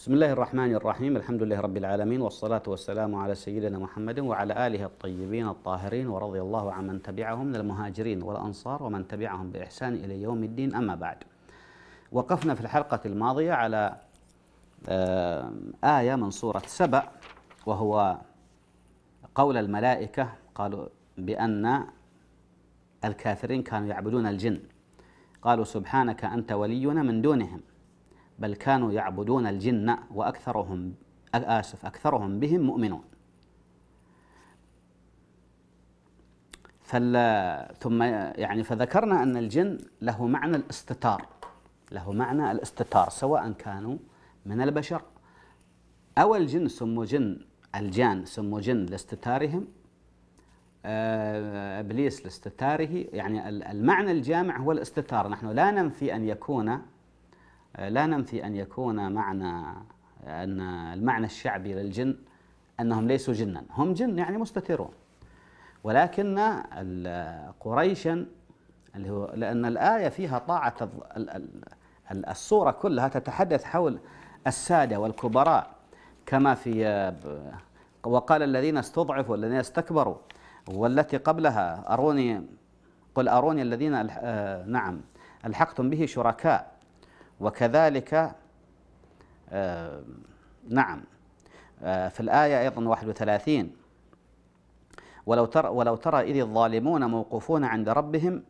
بسم الله الرحمن الرحيم الحمد لله رب العالمين والصلاة والسلام على سيدنا محمد وعلى آله الطيبين الطاهرين ورضي الله عن من تبعهم من المهاجرين والأنصار ومن تبعهم بإحسان إلى يوم الدين أما بعد وقفنا في الحلقة الماضية على آية من سورة سبأ وهو قول الملائكة قالوا بأن الكافرين كانوا يعبدون الجن قالوا سبحانك أنت ولينا من دونهم بل كانوا يعبدون الجن وأكثرهم آسف أكثرهم بهم مؤمنون فل... ثم يعني فذكرنا أن الجن له معنى الاستتار له معنى الاستتار سواء كانوا من البشر أو الجن سموا جن الجان سموا جن لاستتارهم آه، ابليس لاستتاره يعني المعنى الجامع هو الاستتار نحن لا ننفي ان يكون آه، لا ننفي أن يكون معنى أن المعنى الشعبي للجن أنهم ليسوا جنا هم جن يعني مستترون ولكن قريشا اللي هو لأن الآية فيها طاعة الصورة كلها تتحدث حول السادة والكبراء كما في آه، وقال الذين استضعفوا الذين استكبروا والتي قبلها أروني قل أروني الذين آه، نعم ألحقتم به شركاء وكذلك آه، نعم آه، في الآية أيضا 31 ولو ترى ولو ترى إذ الظالمون موقوفون عند ربهم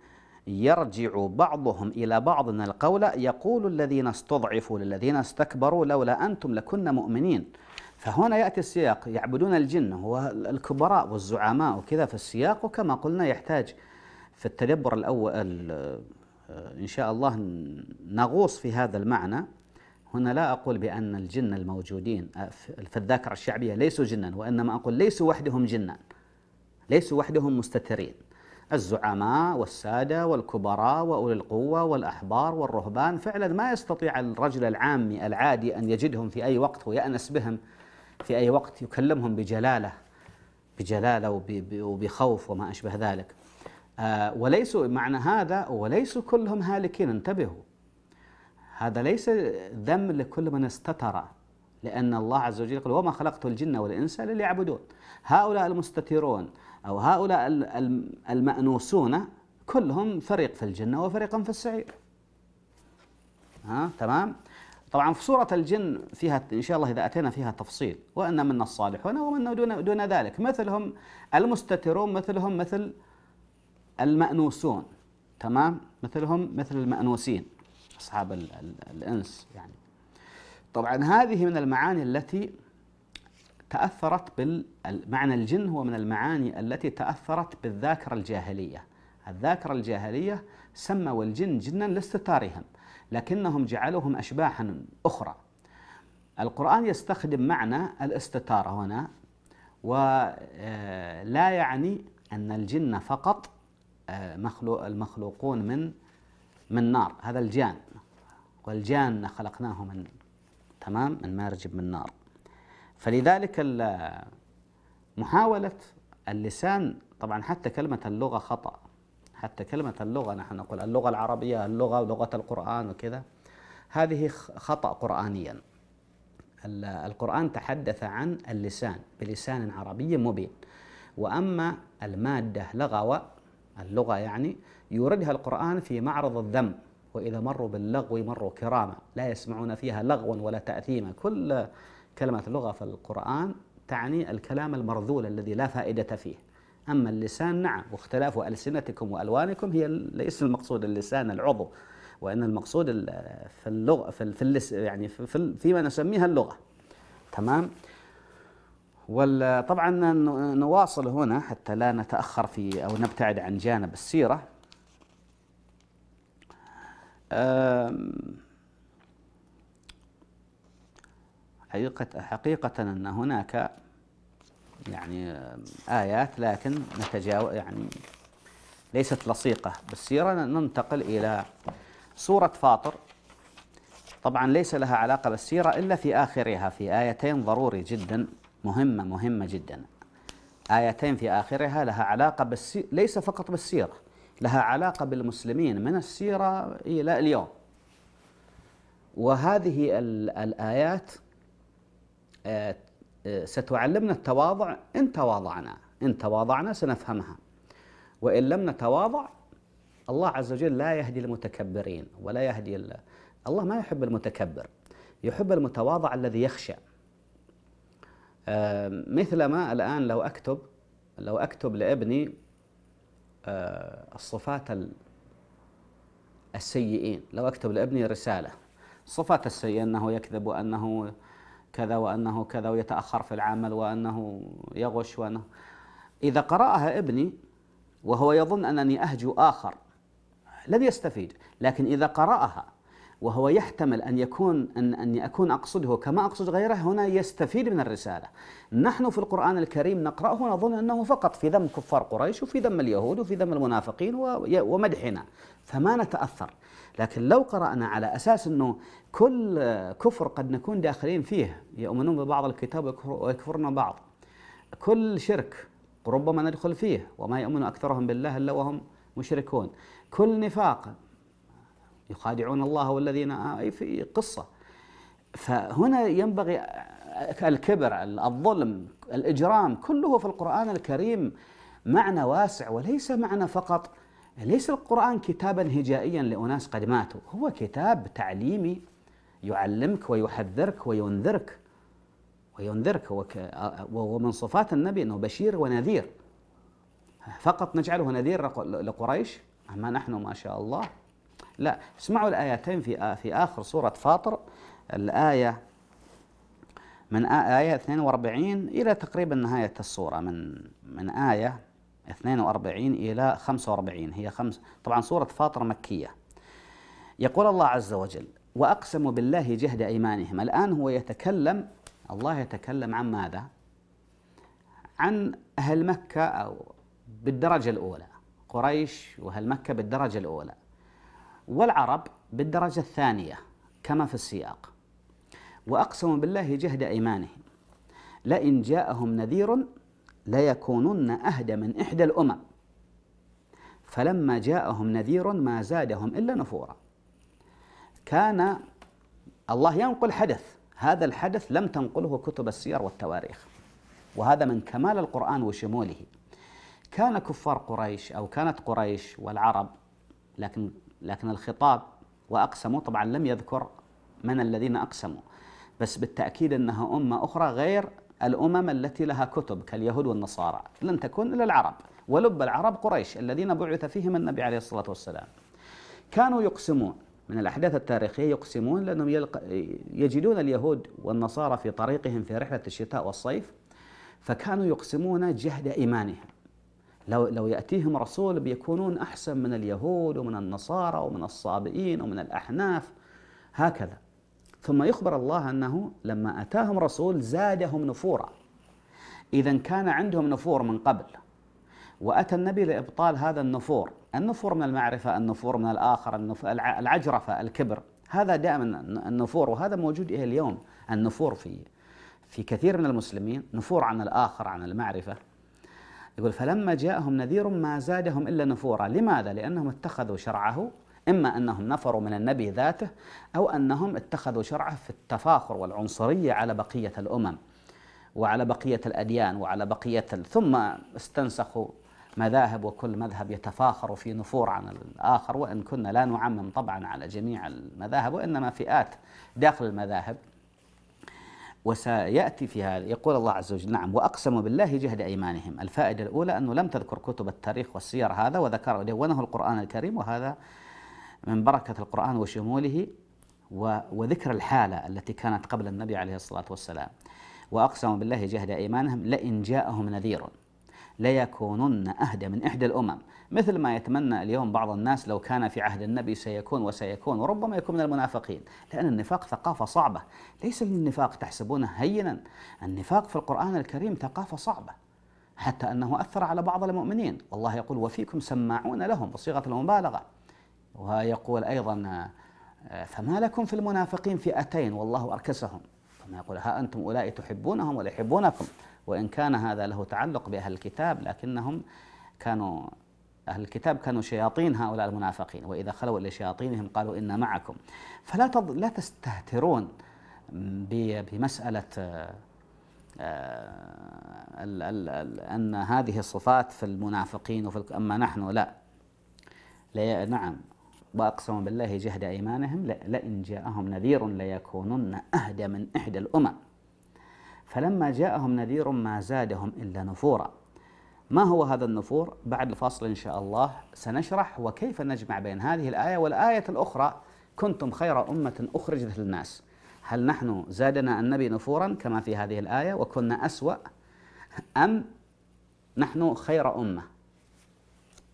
يرجع بعضهم إلى بعض القول يقول الذين استضعفوا للذين استكبروا لولا أنتم لكنا مؤمنين فهنا يأتي السياق يعبدون الجن هو الكبراء والزعماء وكذا في السياق وكما قلنا يحتاج في التدبر الأول إن شاء الله نغوص في هذا المعنى هنا لا أقول بأن الجن الموجودين آه، في الذاكرة الشعبية ليسوا جنا وإنما أقول ليسوا وحدهم جنا ليسوا وحدهم مستترين الزعماء والسادة والكبراء وأولي القوة والأحبار والرهبان فعلا ما يستطيع الرجل العامي العادي أن يجدهم في أي وقت ويأنس بهم في أي وقت يكلمهم بجلالة بجلالة وبخوف وما أشبه ذلك آه، وليسوا معنى هذا وليسوا كلهم هالكين انتبهوا هذا ليس ذم لكل من استتر لأن الله عز وجل يقول وما خلقت الجن والإنس إلا ليعبدون هؤلاء المستترون أو هؤلاء المأنوسون كلهم فريق في الجنة وفريق في السعير ها تمام طبعا في سورة الجن فيها إن شاء الله إذا أتينا فيها تفصيل وأن منا الصالحون ومن دون, دون ذلك مثلهم المستترون مثلهم مثل المأنوسون تمام مثلهم مثل المأنوسين أصحاب الـ الـ الإنس يعني طبعا هذه من المعاني التي تأثرت بالمعنى الجن هو من المعاني التي تأثرت بالذاكرة الجاهلية الذاكرة الجاهلية سموا الجن جنا لاستتارهم لكنهم جعلوهم أشباحا أخرى القرآن يستخدم معنى الاستتار هنا ولا آه، يعني أن الجن فقط مخلوق المخلوقون من من نار هذا الجان والجان خلقناه من تمام من مارجب من نار فلذلك محاولة اللسان طبعا حتى كلمة اللغة خطأ حتى كلمة اللغة نحن نقول اللغة العربية اللغة ولغة القرآن وكذا هذه خطأ قرآنيا القرآن تحدث عن اللسان بلسان عربي مبين وأما المادة لغوة اللغة يعني يوردها القرآن في معرض الذم وإذا مروا باللغو مروا كراما لا يسمعون فيها لغوا ولا تأثيما كل كلمة لغة في القرآن تعني الكلام المرذول الذي لا فائدة فيه أما اللسان نعم واختلاف ألسنتكم وألوانكم هي ليس المقصود اللسان العضو وإن المقصود في اللغة في, في يعني في فيما نسميها اللغة تمام وطبعا نواصل هنا حتى لا نتأخر في أو نبتعد عن جانب السيرة حقيقة حقيقة أن هناك يعني آيات لكن نتجاوز يعني ليست لصيقة بالسيرة ننتقل إلى سورة فاطر طبعا ليس لها علاقة بالسيرة إلا في آخرها في آيتين ضروري جدا مهمة مهمة جدا آيتين في آخرها لها علاقة بالسي... ليس فقط بالسيرة لها علاقة بالمسلمين من السيرة إلى اليوم وهذه الآيات آه، آه، ستعلمنا التواضع إن تواضعنا إن تواضعنا سنفهمها وإن لم نتواضع الله عز وجل لا يهدي المتكبرين ولا يهدي الله ما يحب المتكبر يحب المتواضع الذي يخشى آه، مثلما الآن لو أكتب لو أكتب لابني آه، الصفات السيئين لو أكتب لابني رسالة الصفات السيئة أنه يكذب وأنه كذا وأنه كذا ويتأخر في العمل وأنه يغش وأنه إذا قرأها ابني وهو يظن أنني أهجو آخر لن يستفيد لكن إذا قرأها وهو يحتمل أن يكون أن أن أكون أقصده كما أقصد غيره هنا يستفيد من الرسالة نحن في القرآن الكريم نقرأه ونظن أنه فقط في ذم كفار قريش وفي ذم اليهود وفي ذم المنافقين ومدحنا فما نتأثر لكن لو قرأنا على أساس أنه كل كفر قد نكون داخلين فيه يؤمنون ببعض الكتاب ويكفرون بعض كل شرك ربما ندخل فيه وما يؤمن أكثرهم بالله إلا وهم مشركون كل نفاق يخادعون الله والذين آه في قصة فهنا ينبغي الكبر الظلم الإجرام كله في القرآن الكريم معنى واسع وليس معنى فقط ليس القرآن كتابا هجائيا لأناس قد ماتوا هو كتاب تعليمي يعلمك ويحذرك وينذرك وينذرك ومن صفات النبي أنه بشير ونذير فقط نجعله نذير لقريش أما نحن ما شاء الله لا اسمعوا الآيتين في في آخر سورة فاطر الآية من آية 42 إلى تقريبا نهاية السورة من من آية 42 إلى 45 هي خمس طبعا سورة فاطر مكية يقول الله عز وجل وأقسموا بالله جهد أيمانهم الآن هو يتكلم الله يتكلم عن ماذا؟ عن أهل مكة أو بالدرجة الأولى قريش وأهل مكة بالدرجة الأولى والعرب بالدرجة الثانية كما في السياق وأقسموا بالله جهد أيمانهم لئن جاءهم نذير ليكونن أهدى من إحدى الأمم فلما جاءهم نذير ما زادهم إلا نفورا كان الله ينقل حدث هذا الحدث لم تنقله كتب السير والتواريخ وهذا من كمال القرآن وشموله كان كفار قريش أو كانت قريش والعرب لكن لكن الخطاب واقسموا طبعا لم يذكر من الذين اقسموا بس بالتاكيد انها امه اخرى غير الامم التي لها كتب كاليهود والنصارى لن تكون الا العرب ولب العرب قريش الذين بعث فيهم النبي عليه الصلاه والسلام كانوا يقسمون من الاحداث التاريخيه يقسمون لانهم يلق... يجدون اليهود والنصارى في طريقهم في رحله الشتاء والصيف فكانوا يقسمون جهد ايمانهم لو لو ياتيهم رسول بيكونون احسن من اليهود ومن النصارى ومن الصابئين ومن الاحناف هكذا ثم يخبر الله انه لما اتاهم رسول زادهم نفورا اذا كان عندهم نفور من قبل واتى النبي لابطال هذا النفور النفور من المعرفه النفور من الاخر العجرفه الكبر هذا دائما النفور وهذا موجود الى اليوم النفور في في كثير من المسلمين نفور عن الاخر عن المعرفه يقول فلما جاءهم نذير ما زادهم إلا نفورا لماذا؟ لأنهم اتخذوا شرعه إما أنهم نفروا من النبي ذاته أو أنهم اتخذوا شرعه في التفاخر والعنصرية على بقية الأمم وعلى بقية الأديان وعلى بقية ثم استنسخوا مذاهب وكل مذهب يتفاخر في نفور عن الآخر وإن كنا لا نعمم طبعا على جميع المذاهب وإنما فئات داخل المذاهب وسيأتي في هذا يقول الله عز وجل نعم وأقسم بالله جهد أيمانهم الفائدة الأولى أنه لم تذكر كتب التاريخ والسير هذا وذكر دونه القرآن الكريم وهذا من بركة القرآن وشموله وذكر الحالة التي كانت قبل النبي عليه الصلاة والسلام وأقسم بالله جهد أيمانهم لئن جاءهم نذير ليكونن أهدى من إحدى الأمم مثل ما يتمنى اليوم بعض الناس لو كان في عهد النبي سيكون وسيكون وربما يكون من المنافقين لأن النفاق ثقافة صعبة ليس النفاق تحسبونه هينا النفاق في القرآن الكريم ثقافة صعبة حتى أنه أثر على بعض المؤمنين والله يقول وفيكم سماعون لهم بصيغة المبالغة ويقول أيضا فما لكم في المنافقين فئتين والله أركسهم يقول ها أنتم أولئك تحبونهم ولا يحبونكم وإن كان هذا له تعلق بأهل الكتاب لكنهم كانوا أهل الكتاب كانوا شياطين هؤلاء المنافقين وإذا خلوا إلى شياطينهم قالوا إنا معكم فلا تض... لا تستهترون بمسألة آه، آه، ال... ال... ال... أن هذه الصفات في المنافقين وفي أما نحن لا, لا نعم وأقسم بالله جهد أيمانهم لئن جاءهم نذير ليكونن أهدى من إحدى الأمم فلما جاءهم نذير ما زادهم إلا نفورا ما هو هذا النفور؟ بعد الفصل إن شاء الله سنشرح وكيف نجمع بين هذه الآية والآية الأخرى كنتم خير أمة أخرجت للناس هل نحن زادنا النبي نفورا كما في هذه الآية وكنا أسوأ أم نحن خير أمة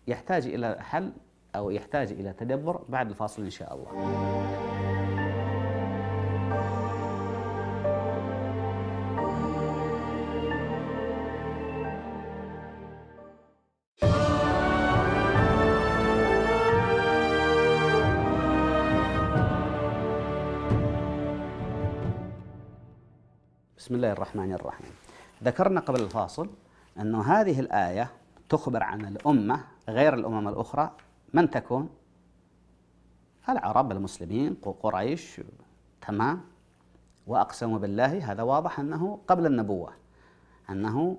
يحتاج إلى حل أو يحتاج إلى تدبر بعد الفاصل إن شاء الله بسم الله الرحمن الرحيم ذكرنا قبل الفاصل أن هذه الآية تخبر عن الأمة غير الأمم الأخرى من تكون؟ العرب المسلمين قريش تمام واقسم بالله هذا واضح أنه قبل النبوة أنه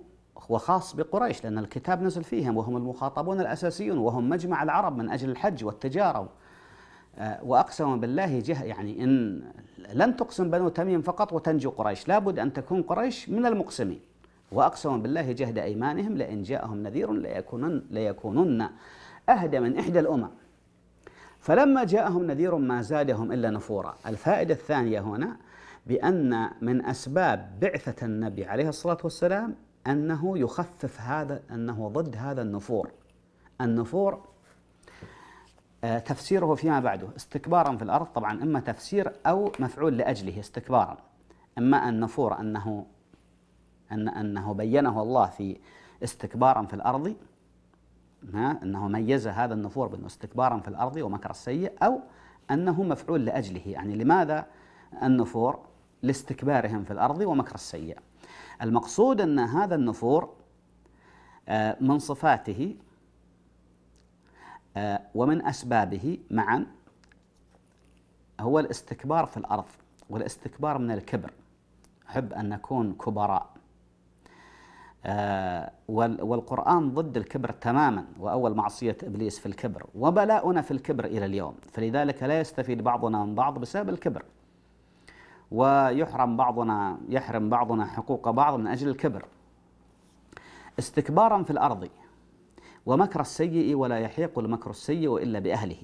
هو خاص بقريش لأن الكتاب نزل فيهم وهم المخاطبون الأساسيون وهم مجمع العرب من أجل الحج والتجارة آه، واقسم بالله جه يعني إن لن تقسم بنو تميم فقط وتنجو قريش لابد أن تكون قريش من المقسمين واقسم بالله جهد أيمانهم لئن جاءهم نذير ليكونن, ليكونن أهدى من إحدى الأمم فلما جاءهم نذير ما زادهم إلا نفورا الفائدة الثانية هنا بأن من أسباب بعثة النبي عليه الصلاة والسلام أنه يخفف هذا أنه ضد هذا النفور النفور آه، تفسيره فيما بعده استكبارا في الأرض طبعا إما تفسير أو مفعول لأجله استكبارا أما النفور أنه أن أنه بينه الله في استكبارا في الأرض ها أنه ميز هذا النفور بأنه استكبارا في الأرض ومكر السيء أو أنه مفعول لأجله يعني لماذا النفور لاستكبارهم في الأرض ومكر السيء المقصود أن هذا النفور آه، من صفاته آه، ومن أسبابه معا هو الاستكبار في الأرض والاستكبار من الكبر أحب أن نكون كبراء آه، والقرآن ضد الكبر تماما وأول معصية إبليس في الكبر وبلاؤنا في الكبر إلى اليوم فلذلك لا يستفيد بعضنا من بعض بسبب الكبر ويحرم بعضنا يحرم بعضنا حقوق بعض من أجل الكبر استكبارا في الأرض ومكر السيء ولا يحيق المكر السيء إلا بأهله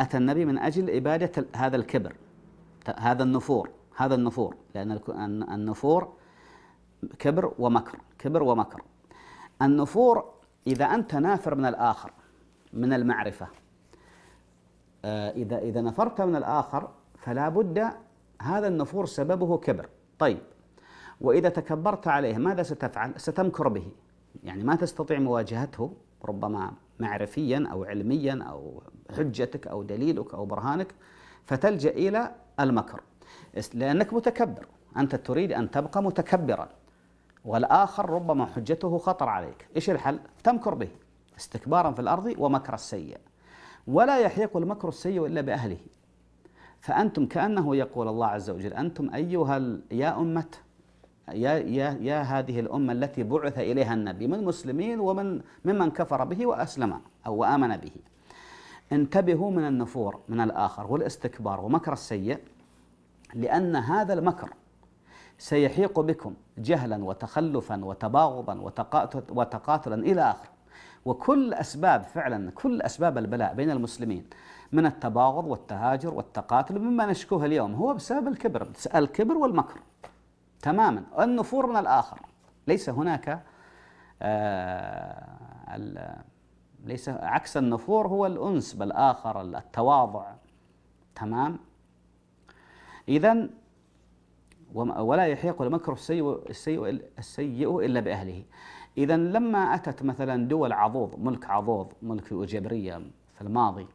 أتى النبي من أجل إبادة هذا الكبر هذا النفور هذا النفور لأن النفور كبر ومكر كبر ومكر النفور إذا أنت نافر من الآخر من المعرفة آه، إذا إذا نفرت من الآخر فلا بد هذا النفور سببه كبر طيب وإذا تكبرت عليه ماذا ستفعل؟ ستمكر به يعني ما تستطيع مواجهته ربما معرفيا أو علميا أو حجتك أو دليلك أو برهانك فتلجأ إلى المكر لأنك متكبر أنت تريد أن تبقى متكبرا والآخر ربما حجته خطر عليك إيش الحل؟ تمكر به استكبارا في الأرض ومكر السيء ولا يحيق المكر السيء إلا بأهله فأنتم كأنه يقول الله عز وجل أنتم أيها يا أمة يا, يا, يا هذه الأمة التي بعث إليها النبي من المسلمين ومن ممن كفر به وأسلم أو آمن به انتبهوا من النفور من الآخر والاستكبار ومكر السيء لأن هذا المكر سيحيق بكم جهلا وتخلفا وتباغضا وتقاتلا إلى آخر وكل أسباب فعلا كل أسباب البلاء بين المسلمين من التباغض والتهاجر والتقاتل مما نشكوه اليوم هو بسبب الكبر الكبر والمكر تماما النفور من الآخر ليس هناك آه ليس عكس النفور هو الأنس بالآخر التواضع تمام إذا ولا يحيق المكر السيء السيء السيء الا باهله. اذا لما اتت مثلا دول عضوض ملك عضوض ملك الجبريه في الماضي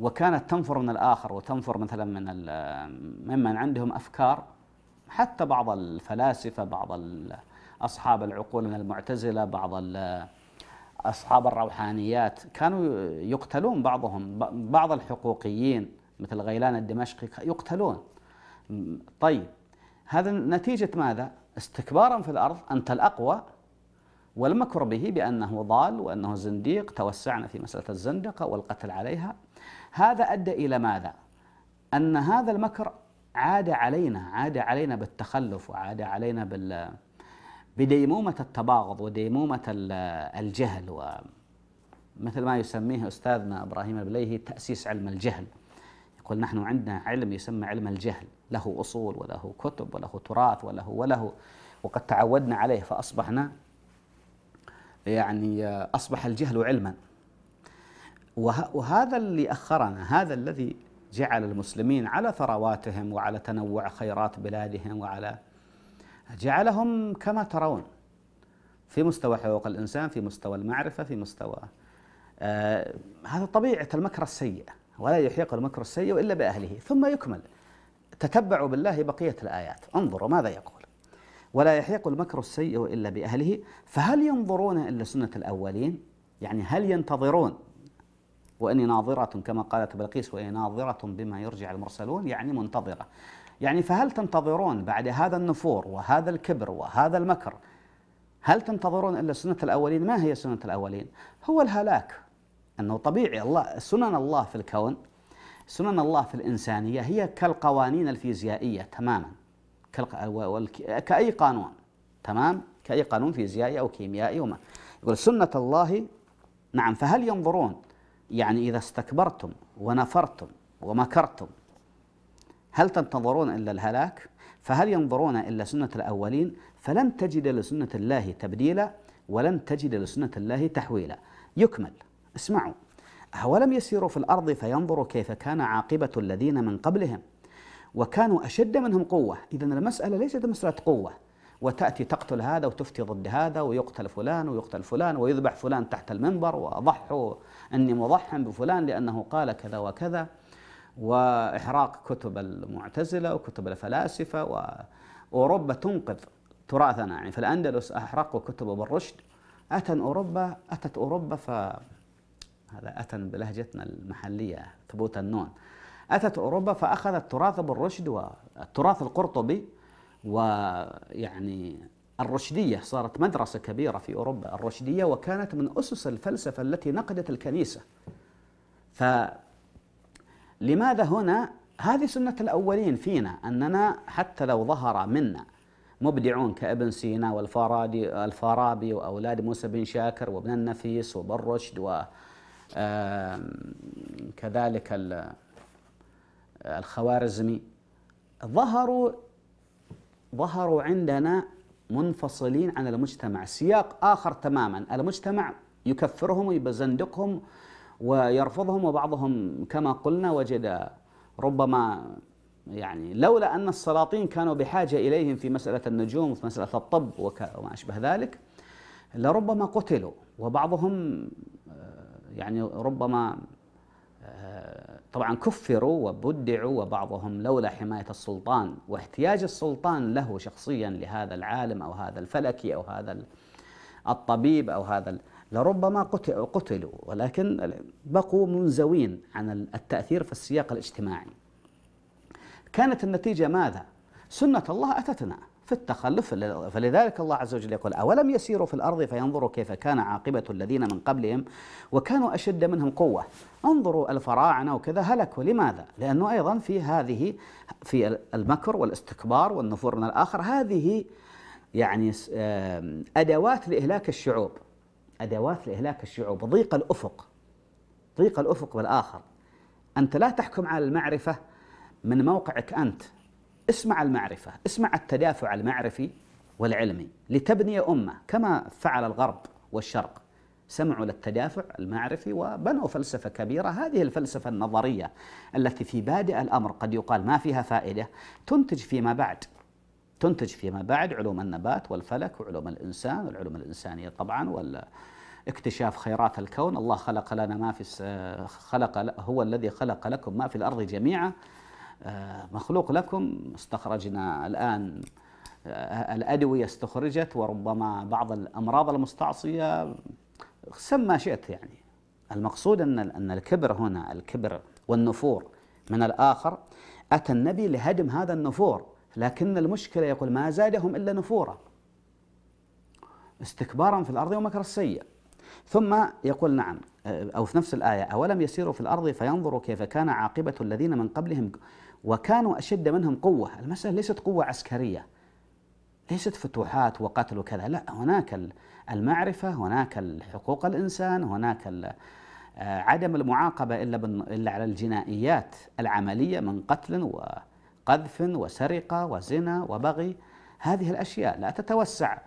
وكانت تنفر من الاخر وتنفر مثلا من ممن عندهم افكار حتى بعض الفلاسفه بعض اصحاب العقول من المعتزله بعض اصحاب الروحانيات كانوا يقتلون بعضهم بعض الحقوقيين مثل غيلان الدمشقي يقتلون طيب هذا نتيجة ماذا؟ استكبارا في الأرض أنت الأقوى والمكر به بأنه ضال وأنه زنديق توسعنا في مسألة الزندقة والقتل عليها هذا أدى إلى ماذا؟ أن هذا المكر عاد علينا عاد علينا بالتخلف وعاد علينا بال بديمومة التباغض وديمومة الجهل ومثل ما يسميه أستاذنا إبراهيم البليهي تأسيس علم الجهل قل نحن عندنا علم يسمى علم الجهل له أصول وله كتب وله تراث وله وله وقد تعودنا عليه فأصبحنا يعني أصبح الجهل علما وهذا اللي أخرنا هذا الذي جعل المسلمين على ثرواتهم وعلى تنوع خيرات بلادهم وعلى جعلهم كما ترون في مستوى حقوق الإنسان في مستوى المعرفة في مستوى آه هذا طبيعة المكر السيئة ولا يحيق المكر السيء إلا بأهله ثم يكمل تتبعوا بالله بقية الآيات انظروا ماذا يقول ولا يحيق المكر السيء إلا بأهله فهل ينظرون إلا سنة الأولين يعني هل ينتظرون وإني ناظرة كما قالت بلقيس وإني ناظرة بما يرجع المرسلون يعني منتظرة يعني فهل تنتظرون بعد هذا النفور وهذا الكبر وهذا المكر هل تنتظرون إلا سنة الأولين ما هي سنة الأولين هو الهلاك أنه طبيعي الله سنن الله في الكون سنن الله في الإنسانية هي كالقوانين الفيزيائية تماما كأي قانون تمام كأي قانون فيزيائي أو كيميائي وما يقول سنة الله نعم فهل ينظرون يعني إذا استكبرتم ونفرتم ومكرتم هل تنتظرون إلا الهلاك فهل ينظرون إلا سنة الأولين فلن تجد لسنة الله تبديلا ولن تجد لسنة الله تحويلا يكمل اسمعوا أولم يسيروا في الأرض فينظروا كيف كان عاقبة الذين من قبلهم وكانوا أشد منهم قوة إذا المسألة ليست مسألة قوة وتأتي تقتل هذا وتفتي ضد هذا ويقتل فلان ويقتل فلان ويذبح فلان تحت المنبر وأضحوا أني مضح بفلان لأنه قال كذا وكذا وإحراق كتب المعتزلة وكتب الفلاسفة وأوروبا تنقذ تراثنا يعني في الأندلس أحرقوا كتب ابن رشد أتى أوروبا أتت أوروبا ف هذا أتى بلهجتنا المحلية ثبوت النون أتت أوروبا فأخذت تراث ابن رشد والتراث القرطبي ويعني الرشدية صارت مدرسة كبيرة في أوروبا الرشدية وكانت من أسس الفلسفة التي نقدت الكنيسة فلماذا هنا هذه سنة الأولين فينا أننا حتى لو ظهر منا مبدعون كابن سينا والفارابي والفارابي وأولاد موسى بن شاكر وابن النفيس وابن رشد و كذلك آه، الخوارزمي ظهروا ظهروا عندنا منفصلين عن المجتمع سياق آخر تماما المجتمع يكفرهم ويبزندقهم ويرفضهم وبعضهم كما قلنا وجد ربما يعني لولا أن السلاطين كانوا بحاجة إليهم في مسألة النجوم وفي مسألة الطب وما أشبه ذلك لربما قتلوا وبعضهم يعني ربما آه، طبعا كفروا وبدعوا وبعضهم لولا حماية السلطان واحتياج السلطان له شخصيا لهذا العالم أو هذا الفلكي أو هذا الطبيب أو هذا لربما قتلوا ولكن بقوا منزوين عن التأثير في السياق الاجتماعي كانت النتيجة ماذا؟ سنة الله أتتنا في التخلف فلذلك الله عز وجل يقول أولم يسيروا في الأرض فينظروا كيف كان عاقبة الذين من قبلهم وكانوا أشد منهم قوة انظروا الفراعنة وكذا هلكوا لماذا؟ لأنه أيضا في هذه في المكر والاستكبار والنفور من الآخر هذه يعني أدوات لإهلاك الشعوب أدوات لإهلاك الشعوب ضيق الأفق ضيق الأفق بالآخر أنت لا تحكم على المعرفة من موقعك أنت اسمع المعرفة اسمع التدافع المعرفي والعلمي لتبني أمة كما فعل الغرب والشرق سمعوا للتدافع المعرفي وبنوا فلسفة كبيرة هذه الفلسفة النظرية التي في بادئ الأمر قد يقال ما فيها فائدة تنتج فيما بعد تنتج فيما بعد علوم النبات والفلك وعلوم الإنسان والعلوم الإنسانية طبعا وال اكتشاف خيرات الكون الله خلق لنا ما في خلق هو الذي خلق لكم ما في الأرض جميعا آه، مخلوق لكم استخرجنا الآن آه، الأدوية استخرجت وربما بعض الأمراض المستعصية سم ما شئت يعني المقصود أن أن الكبر هنا الكبر والنفور من الآخر أتى النبي لهدم هذا النفور لكن المشكلة يقول ما زادهم إلا نفورا استكبارا في الأرض ومكر السيء ثم يقول نعم آه، أو في نفس الآية أولم يسيروا في الأرض فينظروا كيف كان عاقبة الذين من قبلهم وكانوا أشد منهم قوة المسألة ليست قوة عسكرية ليست فتوحات وقتل وكذا لا هناك المعرفة هناك حقوق الإنسان هناك آه، عدم المعاقبة إلا, إلا على الجنائيات العملية من قتل وقذف وسرقة وزنا وبغي هذه الأشياء لا تتوسع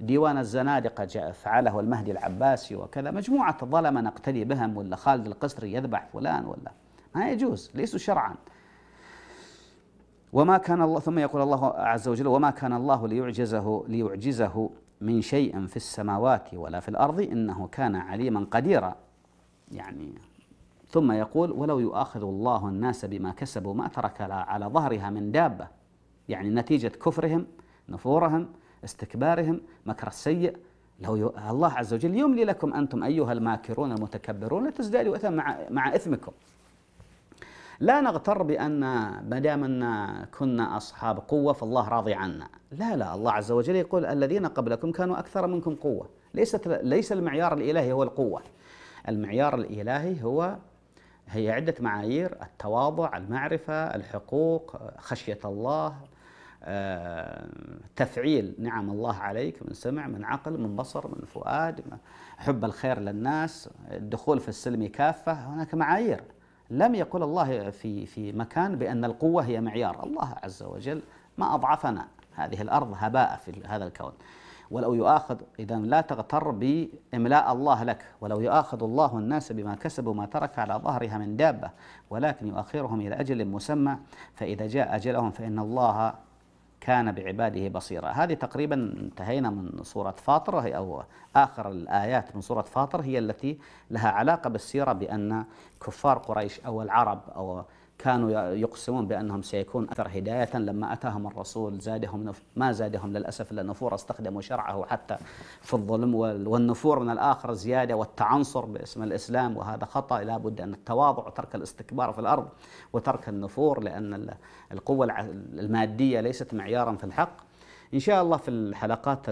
ديوان الزنادقة فعله المهدي العباسي وكذا مجموعة ظلمة نقتدي بهم ولا خالد القسري يذبح فلان ولا ما يجوز ليسوا شرعا وما كان الله ثم يقول الله عز وجل وما كان الله ليعجزه ليعجزه من شيء في السماوات ولا في الارض انه كان عليما قديرا يعني ثم يقول ولو يؤاخذ الله الناس بما كسبوا ما ترك على ظهرها من دابه يعني نتيجه كفرهم نفورهم استكبارهم مكر السيء لو ي... الله عز وجل يملي لكم انتم ايها الماكرون المتكبرون لتزدادوا اثما مع مع اثمكم لا نغتر بأن ما دام أن كنا أصحاب قوة فالله راضي عنا لا لا الله عز وجل يقول الذين قبلكم كانوا أكثر منكم قوة ليست ليس المعيار الإلهي هو القوة المعيار الإلهي هو هي عدة معايير التواضع المعرفة الحقوق خشية الله آه، تفعيل نعم الله عليك من سمع من عقل من بصر من فؤاد حب الخير للناس الدخول في السلم كافة هناك معايير لم يقل الله في في مكان بأن القوة هي معيار الله عز وجل ما أضعفنا هذه الأرض هباء في هذا الكون ولو يؤاخذ إذا لا تغتر بإملاء الله لك ولو يؤاخذ الله الناس بما كسبوا ما ترك على ظهرها من دابة ولكن يؤخرهم إلى أجل مسمى فإذا جاء أجلهم فإن الله كان بعباده بصيرا هذه تقريبا انتهينا من سورة فاطر أو آخر الآيات من سورة فاطر هي التي لها علاقة بالسيرة بأن كفار قريش أو العرب أو كانوا يقسمون بأنهم سيكون أكثر هداية لما أتاهم الرسول زادهم ما زادهم للأسف إلا نفور استخدموا شرعه حتى في الظلم والنفور من الآخر زيادة والتعنصر باسم الإسلام وهذا خطأ لا بد أن التواضع وترك الاستكبار في الأرض وترك النفور لأن القوة المادية ليست معيارا في الحق إن شاء الله في الحلقات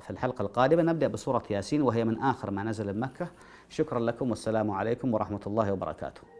في الحلقة القادمة نبدأ بسورة ياسين وهي من آخر ما نزل بمكة شكرا لكم والسلام عليكم ورحمة الله وبركاته